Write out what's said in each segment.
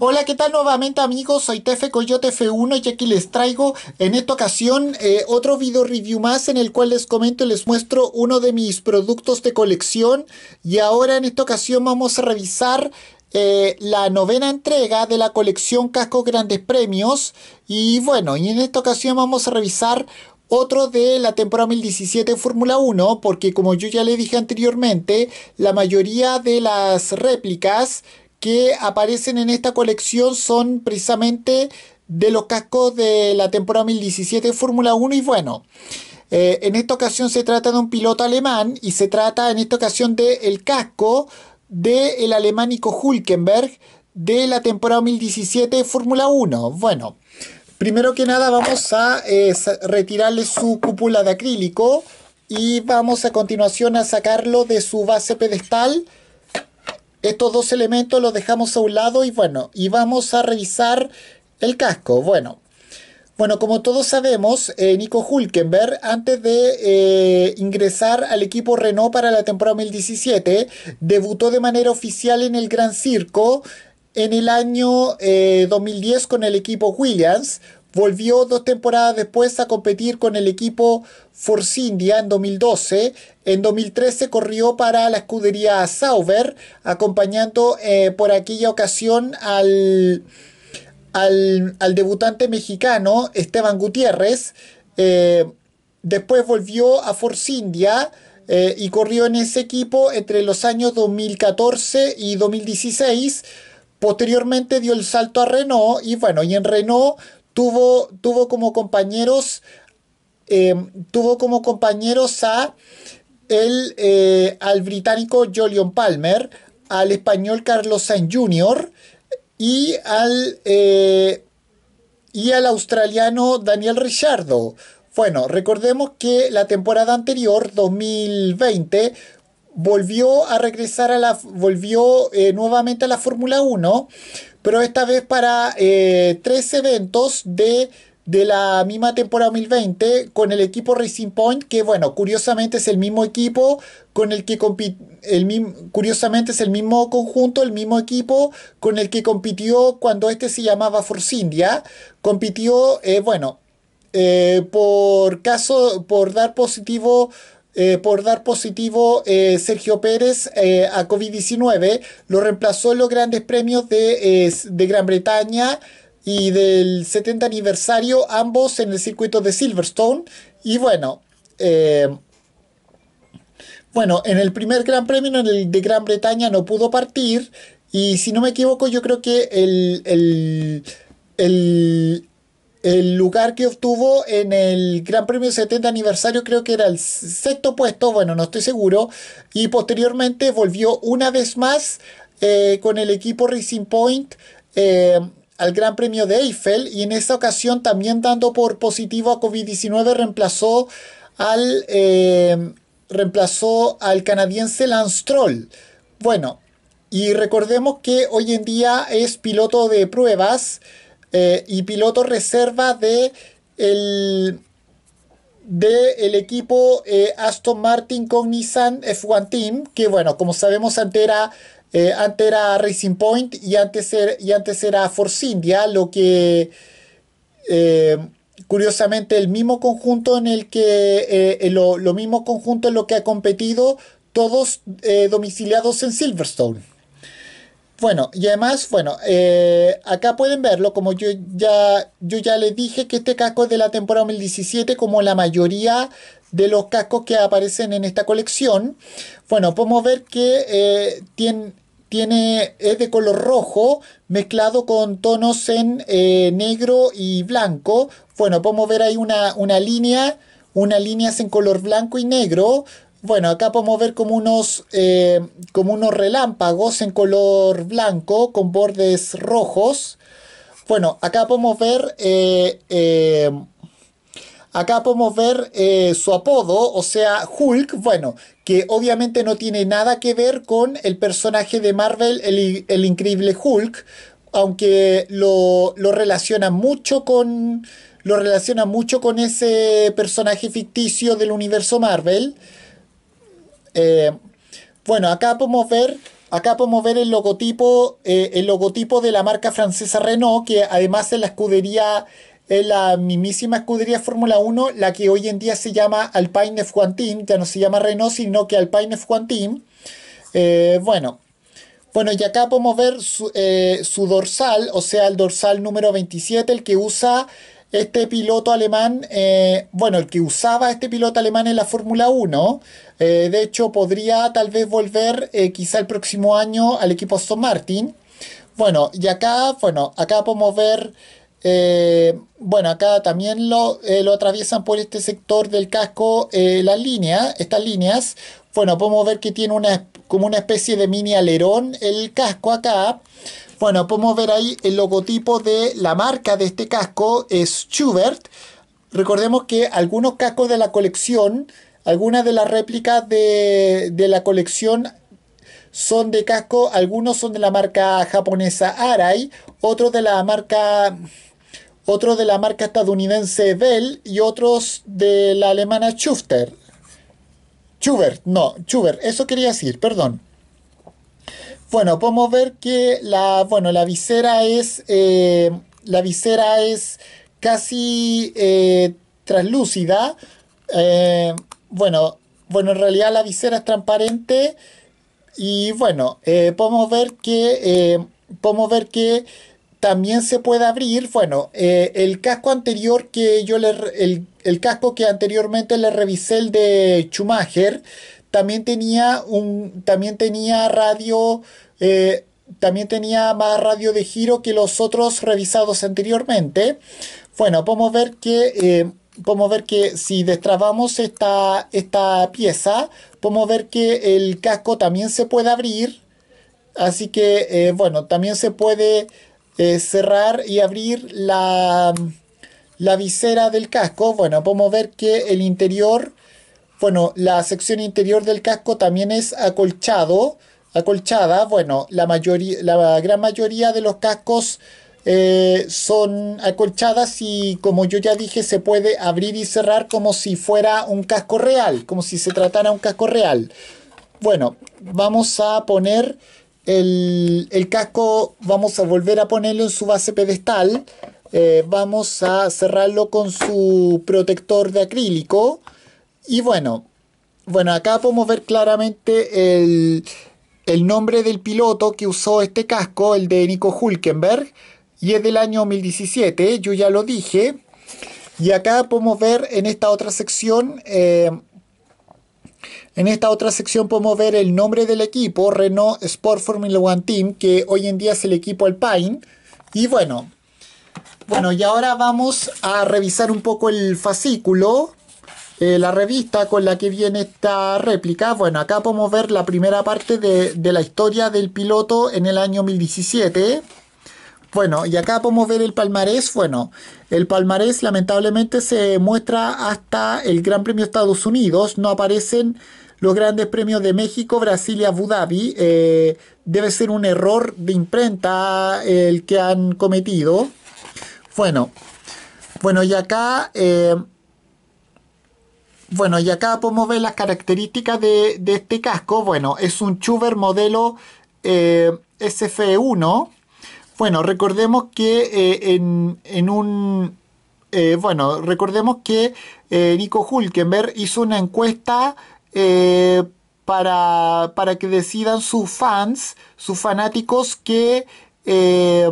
Hola, ¿qué tal nuevamente amigos? Soy Tefe Coyote F1 y aquí les traigo en esta ocasión eh, otro video review más en el cual les comento y les muestro uno de mis productos de colección y ahora en esta ocasión vamos a revisar eh, la novena entrega de la colección casco Grandes Premios y bueno, y en esta ocasión vamos a revisar otro de la temporada 2017 Fórmula 1 porque como yo ya le dije anteriormente, la mayoría de las réplicas que aparecen en esta colección son precisamente de los cascos de la temporada 2017 de Fórmula 1 y bueno, eh, en esta ocasión se trata de un piloto alemán y se trata en esta ocasión del casco del alemánico Hülkenberg Hulkenberg de la temporada 2017 de Fórmula 1. Bueno, primero que nada vamos a eh, retirarle su cúpula de acrílico y vamos a continuación a sacarlo de su base pedestal estos dos elementos los dejamos a un lado y bueno, y vamos a revisar el casco. Bueno, bueno, como todos sabemos, eh, Nico Hulkenberg, antes de eh, ingresar al equipo Renault para la temporada 2017, debutó de manera oficial en el Gran Circo en el año 2010 eh, con el equipo Williams, volvió dos temporadas después a competir con el equipo Force India en 2012. En 2013 corrió para la escudería Sauber, acompañando eh, por aquella ocasión al, al, debutante mexicano Esteban Gutiérrez. Eh, después volvió a Force India. Eh, y corrió en ese equipo entre los años 2014 y 2016. Posteriormente dio el salto a Renault y bueno, y en Renault tuvo, como compañeros, em, tuvo como compañeros a el, eh, al británico Jolion Palmer, al español Carlos Sainz Jr. y al, eh, y al australiano Daniel Richardo. Bueno, recordemos que la temporada anterior, 2020, volvió a regresar a la, volvió eh, nuevamente a la Fórmula 1, pero esta vez para eh, tres eventos de, de la misma temporada 2020 con el equipo Racing Point, que bueno, curiosamente es el mismo equipo con el que el curiosamente es el mismo conjunto, el mismo equipo con el que compitió cuando este se llamaba Force India, compitió, eh, bueno, por caso, por dar positivo eh, por dar positivo eh, Sergio Pérez eh, a COVID-19. Lo reemplazó en los grandes premios de, Gran Bretaña y del 70 aniversario, ambos en el circuito de Silverstone. Y bueno, bueno, en el primer Gran Premio en el de Gran Bretaña no pudo partir. Y si no me equivoco, yo creo que el el lugar que obtuvo en el Gran Premio 70 aniversario creo que era el sexto puesto, bueno, no estoy seguro, y posteriormente volvió una vez más eh, con el equipo Racing Point eh, al Gran Premio de Eiffel y en esta ocasión también dando por positivo a COVID-19 reemplazó al, eh, reemplazó al canadiense Lance Troll. Bueno, y recordemos que hoy en día es piloto de pruebas eh, y piloto reserva de el, el equipo eh, Aston Martin con Nissan F1 Team, que bueno, como sabemos antes era, eh, era Racing Point er, y antes, era, Force India, lo que curiosamente el mismo conjunto en el que, lo, mismo conjunto en lo que ha competido, todos domiciliados en Silverstone. Bueno, y además, bueno, eh, acá pueden verlo, como yo ya, yo ya les dije que este casco es de la temporada 2017, como la mayoría de los cascos que aparecen en esta colección. Bueno, podemos ver que eh, tiene, tiene, es de color rojo mezclado con tonos en eh, negro y blanco. Bueno, podemos ver ahí una, una línea, unas líneas en color blanco y negro. Bueno, acá podemos ver como unos, eh, como unos relámpagos en color blanco con bordes rojos. Bueno, acá podemos ver, eh, eh, acá podemos ver su apodo, o sea, Hulk, bueno, que obviamente no tiene nada que ver con el personaje de Marvel, el, increíble Hulk, aunque lo, relaciona mucho con, lo relaciona mucho con ese personaje ficticio del universo Marvel. Eh, bueno, acá podemos ver Acá podemos ver el logotipo, eh, el logotipo de la marca francesa Renault, que además es la escudería, es la mismísima escudería Fórmula 1, la que hoy en día se llama Alpine F1 Team, ya no se llama Renault, sino que Alpine F1 Team. Eh, bueno. Bueno, y acá podemos ver su, su dorsal, o sea, el dorsal número 27, el que usa este piloto alemán, eh, bueno, el que usaba este piloto alemán en la Fórmula 1, eh, de hecho podría tal vez volver eh, quizá el próximo año al equipo Aston Martin. Bueno, y acá, bueno, acá podemos ver, bueno, acá también lo, lo, atraviesan por este sector del casco las líneas, estas líneas. Bueno, podemos ver que tiene una, como una especie de mini alerón el casco acá. Bueno, podemos ver ahí el logotipo de la marca de este casco, es Schubert. Recordemos que algunos cascos de la colección, algunas de las réplicas de, la colección son de casco, algunos son de la marca japonesa Arai, otros de la marca otros de la marca estadounidense Bell y otros de la alemana Schuster. Schubert, no, Schubert, eso quería decir, perdón. Bueno, podemos ver que la, bueno, la visera es, eh, la es casi eh, translúcida. Eh, bueno, bueno, en realidad la visera es transparente y bueno, podemos ver que, podemos ver que también se puede abrir, bueno, el casco anterior que yo le, el, el casco que anteriormente le revisé, el de Schumacher, también tenía un, también tenía radio, eh, también tenía más radio de giro que los otros revisados anteriormente. Bueno, podemos ver que, eh, podemos ver que si destrabamos esta, esta pieza, podemos ver que el casco también se puede abrir. Así que, eh, bueno, también se puede cerrar y abrir la, la visera del casco. Bueno, podemos ver que el interior bueno, la sección interior del casco también es acolchado, acolchada. Bueno, la, la gran mayoría de los cascos eh, son acolchadas y como yo ya dije se puede abrir y cerrar como si fuera un casco real, como si se tratara un casco real. Bueno, vamos a poner el, casco, vamos a volver a ponerlo en su base pedestal. Eh, vamos a cerrarlo con su protector de acrílico. Y bueno, bueno, acá podemos ver claramente el, nombre del piloto que usó este casco, el de Nico Hulkenberg, y es del año 2017, yo ya lo dije. Y acá podemos ver en esta otra sección, eh, en esta otra sección podemos ver el nombre del equipo, Renault Sport Formula One Team, que hoy en día es el equipo Alpine. Y bueno, bueno, y ahora vamos a revisar un poco el fascículo. Eh, la revista con la que viene esta réplica, bueno, acá podemos ver la primera parte de, la historia del piloto en el año 2017. Bueno, y acá podemos ver el palmarés. Bueno, el palmarés lamentablemente se muestra hasta el Gran Premio Estados Unidos. No aparecen los grandes premios de México, Brasil y Abu Dhabi. Eh, debe ser un error de imprenta el que han cometido. Bueno, bueno y acá eh, bueno, y acá podemos ver las características de, este casco. Bueno, es un Chuber modelo eh, SF1. Bueno, recordemos que eh, en, un... Eh, bueno, recordemos que Nico Hulkenberg hizo una encuesta para, para, que decidan sus fans, sus fanáticos, que... que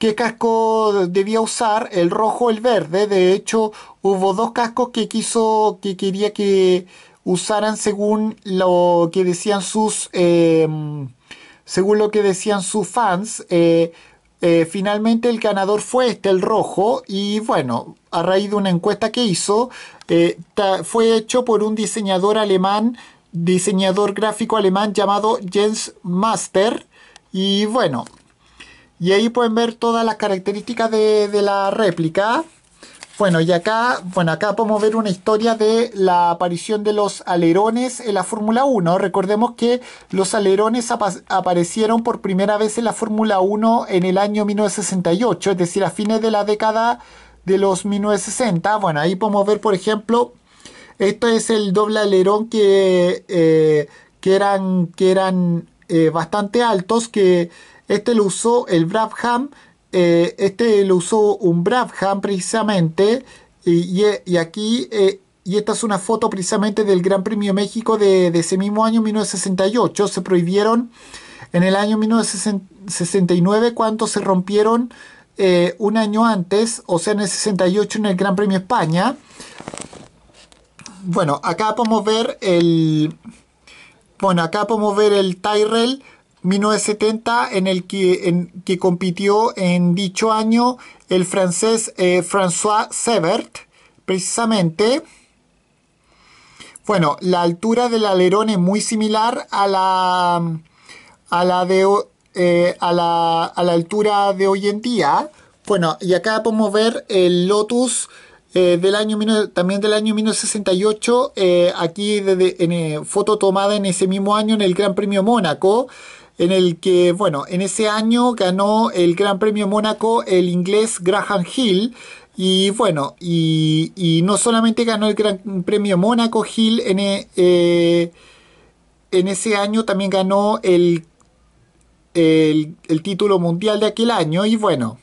qué casco debía usar, el rojo, el verde. De hecho, hubo dos cascos que quiso, que quería que usaran según lo que decían sus, em, según lo que decían sus fans. Eh, eh, finalmente el ganador fue este, el rojo, y bueno, a raíz de una encuesta que hizo, eh, fue hecho por un diseñador alemán, diseñador gráfico alemán llamado Jens Master, y bueno, y ahí pueden ver todas las características de, la réplica. Bueno, y acá, bueno, acá podemos ver una historia de la aparición de los alerones en la Fórmula 1. Recordemos que los alerones aparecieron por primera vez en la Fórmula 1 en el año 1968, es decir, a fines de la década de los 1960. Bueno, ahí podemos ver, por ejemplo, esto es el doble alerón que, eh, que eran, que eran eh, bastante altos, que este lo usó el Brabham, eh, este lo usó un Brabham precisamente, y, aquí, eh, y esta es una foto precisamente del Gran Premio México de, ese mismo año 1968, se prohibieron en el año 1969 cuando se rompieron eh, un año antes, o sea en el 68 en el Gran Premio España. Bueno, acá podemos ver el... Bueno, acá podemos ver el Tyrell 1970 en el que, que compitió en dicho año el francés eh, François Severt, precisamente. Bueno, la altura del alerón es muy similar a la, a la, de, eh, a la, altura de hoy en día. Bueno, y acá podemos ver el Lotus eh, del año, también del año 1968, aquí en foto tomada en ese mismo año en el Gran Premio Mónaco en el que, bueno, en ese año ganó el Gran Premio Mónaco el inglés Graham Hill. Y bueno, y, no solamente ganó el Gran Premio Mónaco Hill, en, eh, en ese año también ganó el, el, título mundial de aquel año. Y bueno,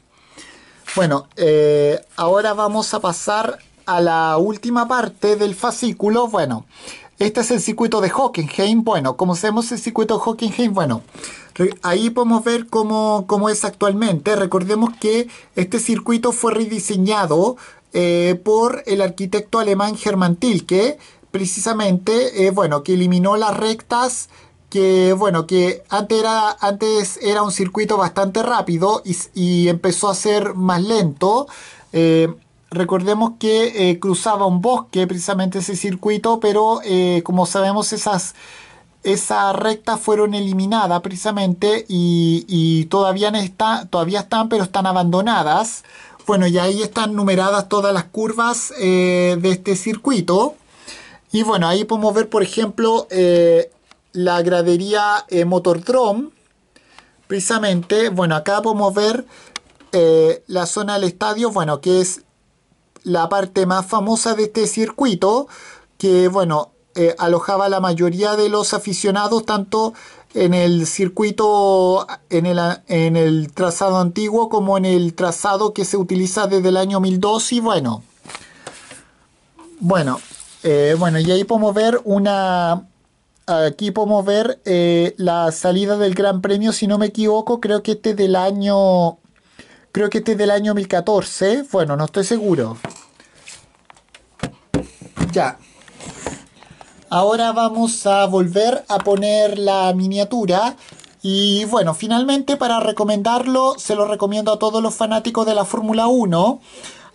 bueno, eh, ahora vamos a pasar a la última parte del fascículo. Bueno, este es el circuito de Hockenheim. Bueno, como hacemos el circuito de Hockenheim. Bueno, ahí podemos ver cómo, es actualmente. Recordemos que este circuito fue rediseñado eh, por el arquitecto alemán Germán Tilke, precisamente, eh, bueno, que eliminó las rectas que bueno, que antes era, antes era un circuito bastante rápido y, empezó a ser más lento. Eh, Recordemos que eh, cruzaba un bosque precisamente ese circuito, pero eh, como sabemos esas esas rectas fueron eliminadas precisamente y, todavía, está, todavía están, pero están abandonadas. Bueno, y ahí están numeradas todas las curvas eh, de este circuito. Y bueno, ahí podemos ver, por ejemplo, la gradería eh, Precisamente, bueno, acá podemos ver la zona del estadio, bueno, que es la parte más famosa de este circuito, que bueno, eh, alojaba la mayoría de los aficionados, tanto en el circuito, en el, en el trazado antiguo, como en el trazado que se utiliza desde el año 2002, y bueno. Bueno, eh, bueno, y ahí podemos ver una. Aquí podemos ver eh, la salida del Gran Premio, si no me equivoco, creo que este es del año. Creo que este es del año 2014. Bueno, no estoy seguro. Ahora vamos a volver a poner la miniatura. Y bueno, finalmente para recomendarlo, se lo recomiendo a todos los fanáticos de la Fórmula 1,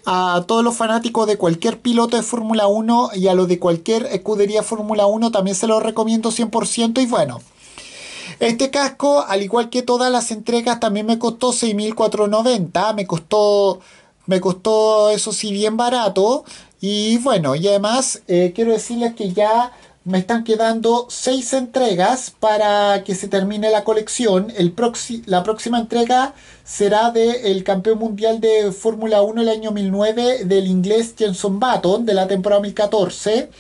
a todos los fanáticos de cualquier piloto de Fórmula 1 y a los de cualquier escudería Fórmula 1 también se lo recomiendo 100% y bueno. Este casco, al igual que todas las entregas, también me costó 6.490, me costó me costó eso sí bien barato y bueno, y además eh, quiero decirles que ya me están quedando seis entregas para que se termine la colección. El la próxima entrega será del campeón mundial de Fórmula 1 el año 2009 del inglés Jenson Button de la temporada 2014.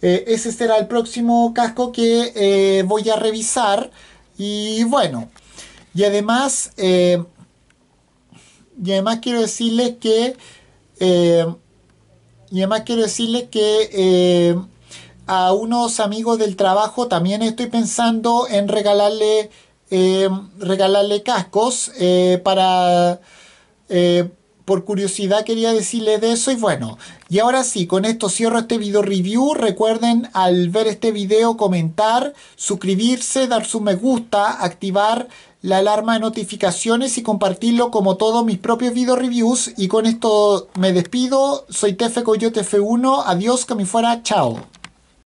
Eh, ese será el próximo casco que eh, voy a revisar. Y bueno, y además, y además quiero decirles que y además quiero decirle que eh, a unos amigos del trabajo también estoy pensando en regalarle, eh, regalarle cascos eh, para... por curiosidad quería decirles de eso y bueno, y ahora sí, con esto cierro este video review. Recuerden al ver este video comentar, suscribirse, dar su me gusta, activar la alarma de notificaciones y compartirlo como todos mis propios video reviews. Y con esto me despido. Soy Tefe Coyote F1. Adiós, que me fuera. Chao.